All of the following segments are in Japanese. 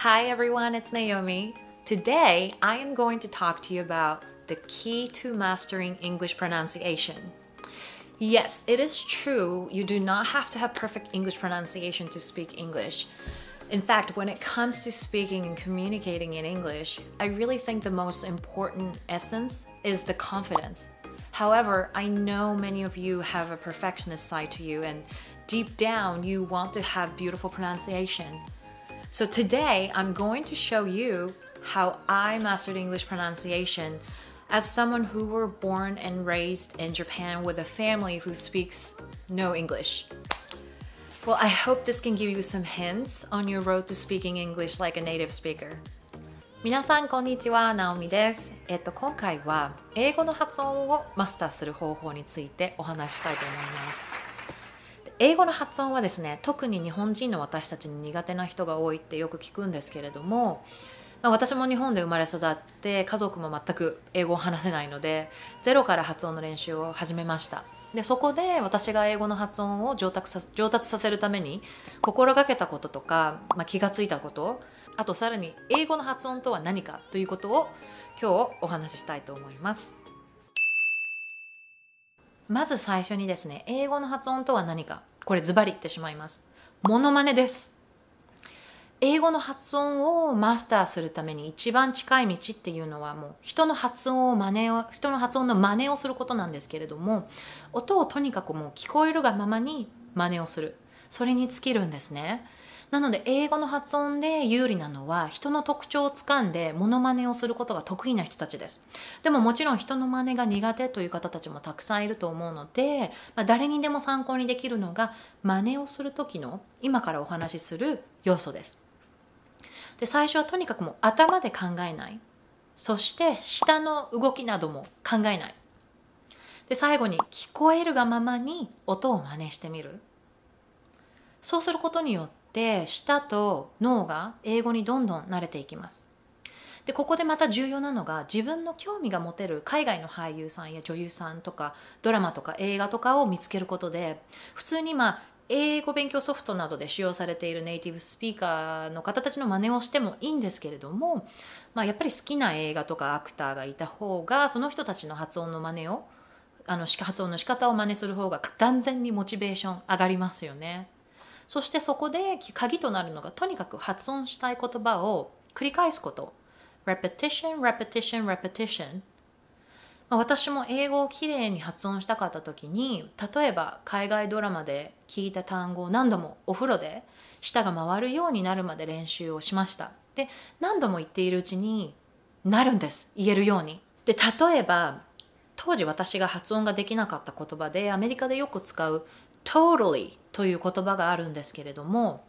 Hi everyone, it's Naomi. Today I am going to talk to you about the key to mastering English pronunciation. Yes, it is true, you do not have to have perfect English pronunciation to speak English. In fact, when it comes to speaking and communicating in English, I really think the most important essence is the confidence. However, I know many of you have a perfectionist side to you and deep down you want to have beautiful pronunciation. So today I'm going to show you how I mastered English pronunciation as someone who were born and raised in Japan with a family who speaks no English. Well, I hope this can give you some hints on your road to speaking English like a native speaker. 皆さん、こんにちは。ナオミです。えっと、今回は英語の発音をマスターする方法についてお話したいと思います。英語の発音はですね特に日本人の私たちに苦手な人が多いってよく聞くんですけれども、まあ、私も日本で生まれ育って家族も全く英語を話せないのでゼロから発音の練習を始めましたでそこで私が英語の発音を上達さ上達させるために心がけたこととか、まあ、気が付いたことあとさらに英語の発音とは何かということを今日お話ししたいと思いますまず最初にですね英語の発音とは何かこれズバリ言ってしまいますモノマネです英語の発音をマスターするために一番近い道っていうのはもう人の発音を真似を人の発音の真似をすることなんですけれども音をとにかくもう聞こえるがままに真似をするそれに尽きるんですねなので英語の発音で有利なのは人の特徴をつかんでモノマネをすることが得意な人たちですでももちろん人の真似が苦手という方たちもたくさんいると思うので、まあ、誰にでも参考にできるのが真似をする時の今からお話しする要素ですで最初はとにかくもう頭で考えないそして舌の動きなども考えないで最後に聞こえるがままに音を真似してみるそうすることによってって舌と脳が英語にどんどん慣れていきますでここでまた重要なのが自分の興味が持てる海外の俳優さんや女優さんとかドラマとか映画とかを見つけることで普通にまあ英語勉強ソフトなどで使用されているネイティブスピーカーの方たちの真似をしてもいいんですけれども、まあ、やっぱり好きな映画とかアクターがいた方がその人たちの発音の真似をあの発音の仕方を真似する方が断然にモチベーション上がりますよね。そしてそこで鍵となるのがとにかく発音したい言葉を繰り返すこと repetition repetition repetition 私も英語をきれいに発音したかった時に例えば海外ドラマで聞いた単語を何度もお風呂で舌が回るようになるまで練習をしましたで何度も言っているうちになるんです言えるようにで例えば当時私が発音ができなかった言葉でアメリカでよく使う totally という言葉があるんですけれども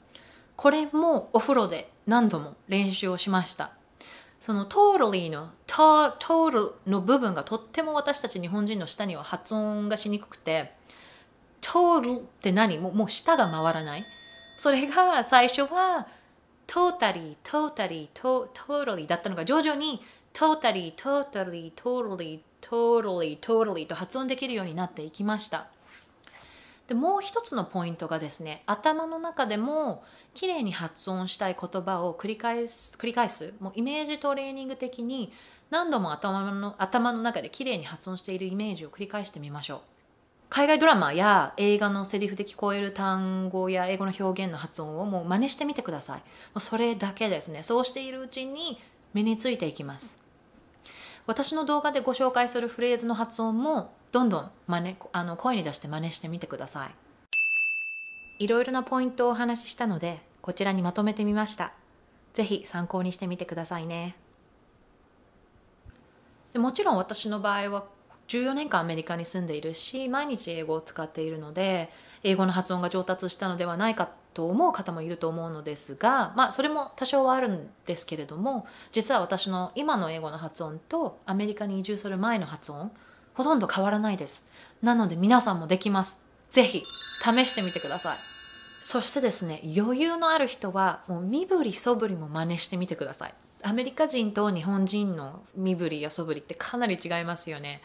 これもお風呂で何度も練習をしましたその totally の to, t a l の部分がとっても私たち日本人の舌には発音がしにくくて total って何もうもう舌が回らないそれが最初はトータリー、トータリー、トータリーだったのが徐々にトータリー、トータリー、トータリー、トータリー、トータリーと発音できるようになっていきました。でもう一つのポイントがですね頭の中でも綺麗に発音したい言葉を繰り返す繰り返すもうイメージトレーニング的に何度も頭の頭の中で綺麗に発音しているイメージを繰り返してみましょう海外ドラマや映画のセリフで聞こえる単語や英語の表現の発音をもう真似してみてくださいもうそれだけですねそうしているうちに身についていきます私の動画でご紹介するフレーズの発音もどんどん真似あの声に出して真似してみてくださいいろいろなポイントをお話ししたのでこちらにまとめてみましたぜひ参考にしてみてくださいねもちろん私の場合は14年間アメリカに住んでいるし毎日英語を使っているので英語の発音が上達したのではないかと思う方もいると思うのですが、まあ、それも多少はあるんですけれども実は私の今の英語の発音とアメリカに移住する前の発音ほとんど変わらないですなので皆さんもできます是非試してみてくださいそしてですね余裕のある人はもう身振りそぶりも真似してみてくださいアメリカ人と日本人の身振りやそぶりってかなり違いますよね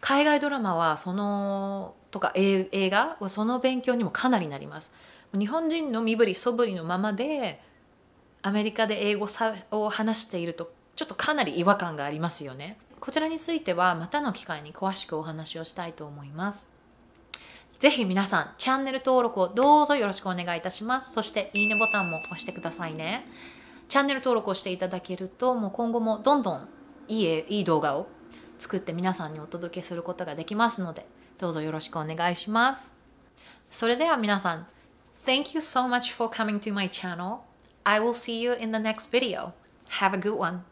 海外ドラマはそのとか映画はその勉強にもかなりなります日本人の身振り素振りのままでアメリカで英語を話しているとちょっとかなり違和感がありますよねこちらについてはまたの機会に詳しくお話をしたいと思いますぜひ皆さんチャンネル登録をどうぞよろしくお願いいたしますそしていいねボタンも押してくださいねチャンネル登録をしていただけるともう今後もどんどんいいいい動画を作って皆さんにお届けすることができますのでどうぞよろしくお願いしますそれでは皆さん Thank you so much for coming to my channel I will see you in the next video Have a good one